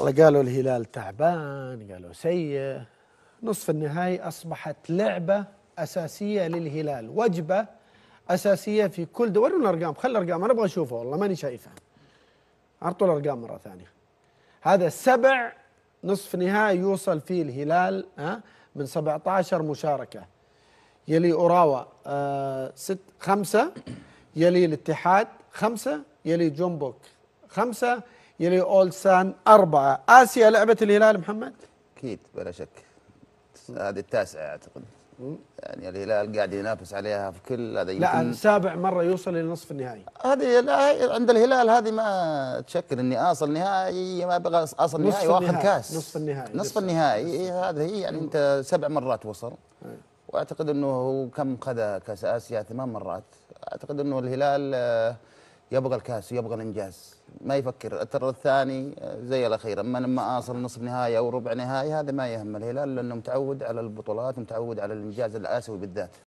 الله قالوا الهلال تعبان قالوا سيء نصف النهائي أصبحت لعبة أساسية للهلال وجبة أساسية في كل دور الأرقام خلي الأرقام أنا أبغى أشوفها والله ماني شايفها أعطوا الأرقام مرة ثانية هذا سبع نصف نهائي يوصل فيه الهلال ها من 17 مشاركة يلي أوراوا آه ست خمسة يلي الاتحاد خمسة يلي جومبوك خمسة يلي أولسان أربعة آسيا لعبه الهلال محمد أكيد بلا شك هذه التاسعة أعتقد يعني الهلال قاعد ينافس عليها في كل هذا لا سابع مره يوصل الى نصف النهائي هذه لا عند الهلال هذه ما تشكل اني اصل نهائي ما ابغى اصل نهائي واخذ كاس نصف النهائي نصف النهائي إيه، هذا هي يعني انت سبع مرات وصل واعتقد انه هو كم خذ كاس اسيا ثمان مرات اعتقد انه الهلال يبغى الكاس ويبغى الانجاز ما يفكر ترى الثاني زي الاخير اما لما اصل نصف نهائي او ربع نهائي هذا ما يهم الهلال لانه متعود على البطولات متعود على الانجاز الاسيوي بالذات